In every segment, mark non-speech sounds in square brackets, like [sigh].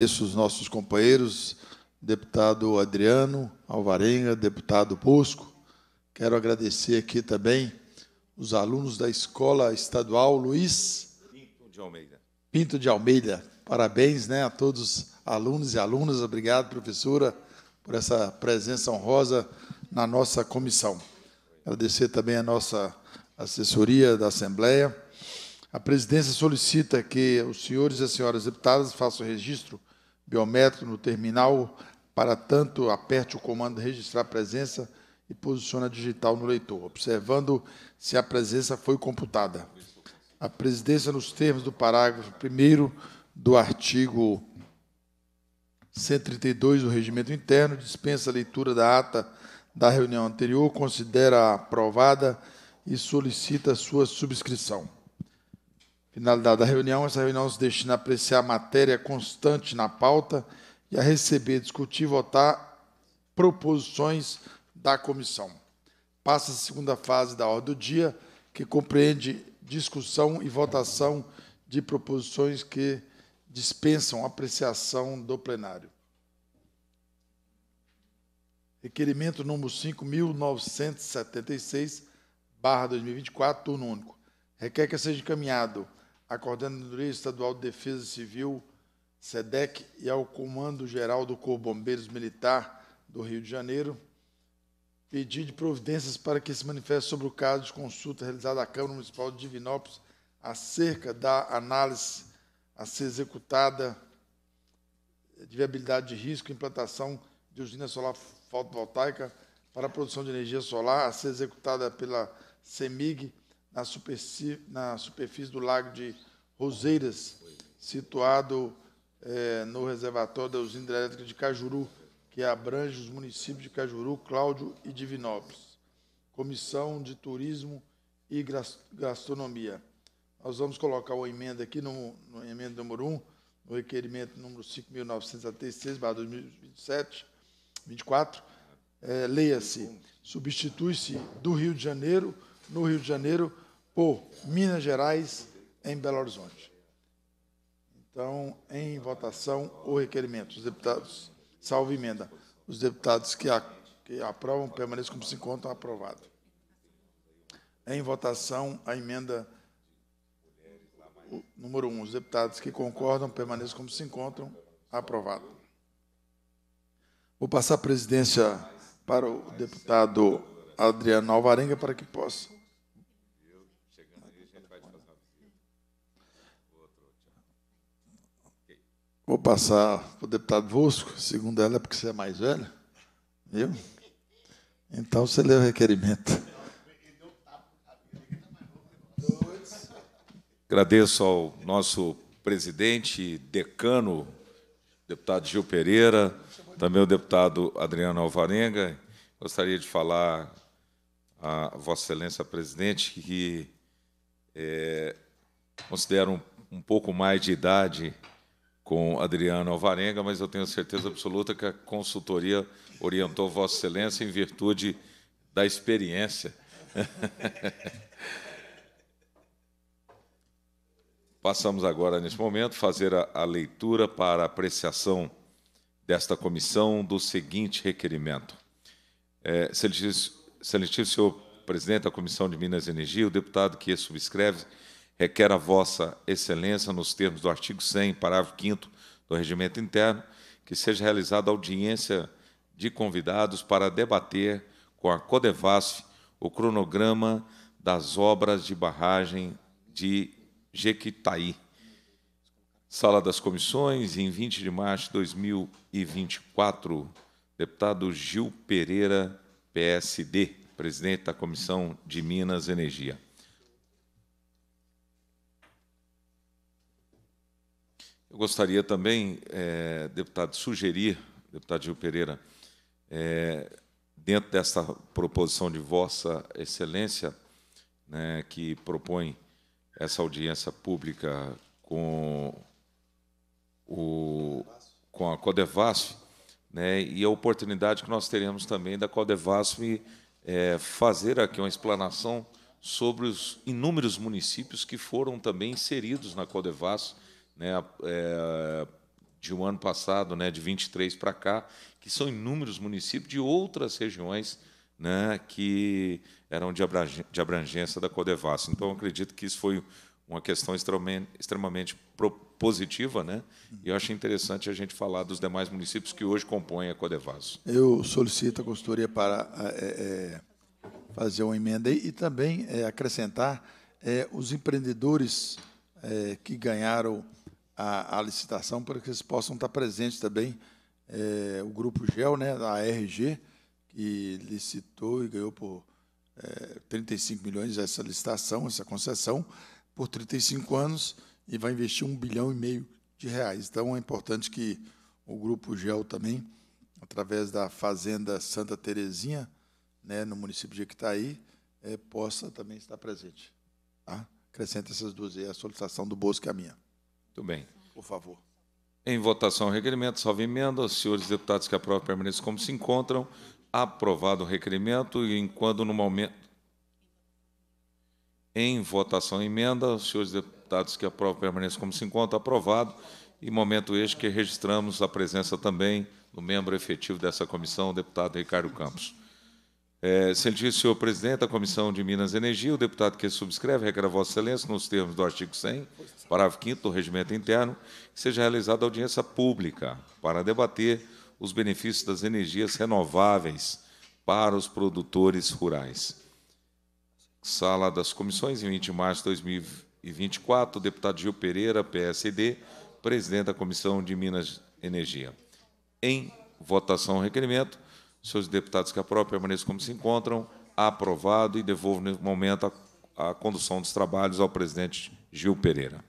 Agradeço os nossos companheiros, deputado Adriano Alvarenga, deputado Bosco. Quero agradecer aqui também os alunos da Escola Estadual Luiz Pinto de Almeida. Pinto de Almeida. Parabéns né, a todos os alunos e alunas. Obrigado, professora, por essa presença honrosa na nossa comissão. Agradecer também a nossa assessoria da Assembleia. A presidência solicita que os senhores e as senhoras deputadas façam registro biométrico no terminal, para tanto aperte o comando registrar presença e posiciona a digital no leitor, observando se a presença foi computada. A presidência, nos termos do parágrafo 1 do artigo 132 do Regimento Interno, dispensa a leitura da ata da reunião anterior, considera aprovada e solicita sua subscrição. Finalidade da reunião: essa reunião se destina a apreciar a matéria constante na pauta e a receber, discutir e votar proposições da comissão. Passa a segunda fase da ordem do dia, que compreende discussão e votação de proposições que dispensam apreciação do plenário. Requerimento número 5.976, barra 2024, turno único. Requer que seja encaminhado a Coordenadoria Estadual de Defesa Civil, SEDEC, e ao Comando Geral do Corpo Bombeiros Militar do Rio de Janeiro, pedir de providências para que se manifeste sobre o caso de consulta realizada à Câmara Municipal de Divinópolis acerca da análise a ser executada de viabilidade de risco e implantação de usina solar fotovoltaica para a produção de energia solar a ser executada pela CEMIG na, superfície, na superfície do Lago de Roseiras, situado é, no reservatório da usina hidrelétrica de Cajuru, que abrange os municípios de Cajuru, Cláudio e Divinópolis. Comissão de Turismo e Gastronomia. Nós vamos colocar uma emenda aqui, no, no emenda número 1, no requerimento número 5.936, 2024, é, leia-se, substitui-se do Rio de Janeiro, no Rio de Janeiro, por Minas Gerais em Belo Horizonte. Então, em votação, o requerimento. Os deputados, salvo emenda, os deputados que, a, que aprovam permaneçam como se encontram aprovado. Em votação, a emenda número 1. Um, os deputados que concordam permaneçam como se encontram aprovado. Vou passar a presidência para o deputado Adriano Alvarenga para que possa Vou passar para o deputado Vosco, segundo ela, é porque você é mais velho, viu? Então você lê o requerimento. Agradeço ao nosso presidente, decano, deputado Gil Pereira, também o deputado Adriano Alvarenga. Gostaria de falar a Vossa Excelência Presidente que é, considero um, um pouco mais de idade com Adriano Alvarenga, mas eu tenho certeza absoluta que a consultoria orientou Vossa Excelência em virtude da experiência. [laughs] Passamos agora, neste momento, fazer a, a leitura para apreciação desta comissão do seguinte requerimento. É, seletivo, senhor presidente da Comissão de Minas e Energia, o deputado que subscreve requer a vossa excelência, nos termos do artigo 100, parágrafo 5 do Regimento Interno, que seja realizada audiência de convidados para debater com a Codevasf o cronograma das obras de barragem de Jequitaí. Sala das Comissões, em 20 de março de 2024, deputado Gil Pereira, PSD, presidente da Comissão de Minas e Energia. Eu gostaria também, é, deputado, sugerir, deputado Gil Pereira, é, dentro dessa proposição de Vossa Excelência, né, que propõe essa audiência pública com, o, com a Codevasf, né, e a oportunidade que nós teremos também da Codevasf é, fazer aqui uma explanação sobre os inúmeros municípios que foram também inseridos na Codevasf né, é, de um ano passado, né, de 23 para cá, que são inúmeros municípios de outras regiões né, que eram de, abrangência da Codevassa. Então, acredito que isso foi uma questão extremamente, extremamente positiva, né? E eu acho interessante a gente falar dos demais municípios que hoje compõem a Codevaso. Eu solicito a consultoria para é, é, fazer uma emenda e, também é, acrescentar é, os empreendedores é, que ganharam a, a licitação para que eles possam estar presentes também. É, o grupo GEL, né, a RG, que licitou e ganhou por é, 35 milhões essa licitação, essa concessão, por 35 anos e vai investir um bilhão e meio de reais. Então, é importante que o grupo GEL também, através da Fazenda Santa Terezinha, né, no município de Equitaí, é, possa também estar presente. Tá? Acrescenta essas duas aí, a solicitação do Bosque e a minha. Muito bem. Por favor. Em votação, requerimento, salve emenda. Os senhores deputados que aprovam permaneçam como se encontram. Aprovado o requerimento e enquanto no momento. Em votação, emenda. Os senhores deputados que aprovam permaneçam como se encontram. Aprovado. E momento este que registramos a presença também do membro efetivo dessa comissão, o deputado Ricardo Campos. É, sentir senhor presidente da Comissão de Minas e Energia, o deputado que subscreve, requer a Vossa Excelência, nos termos do artigo 100, parágrafo 5 do Regimento Interno, que seja realizada audiência pública para debater os benefícios das energias renováveis para os produtores rurais. Sala das Comissões, em 20 de março de 2024, o deputado Gil Pereira, PSD, presidente da Comissão de Minas e Energia. Em votação, requerimento seus deputados que aprovam permaneçam como se encontram. Aprovado e devolvo no momento a, a condução dos trabalhos ao presidente Gil Pereira.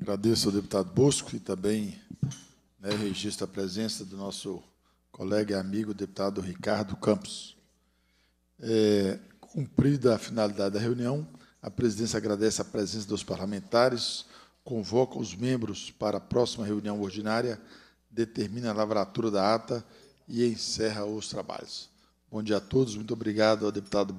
Agradeço ao deputado Bosco e também né, registro a presença do nosso colega e amigo deputado Ricardo Campos. É, cumprida a finalidade da reunião, a presidência agradece a presença dos parlamentares, convoca os membros para a próxima reunião ordinária determina a lavratura da ata e encerra os trabalhos. Bom dia a todos, muito obrigado ao deputado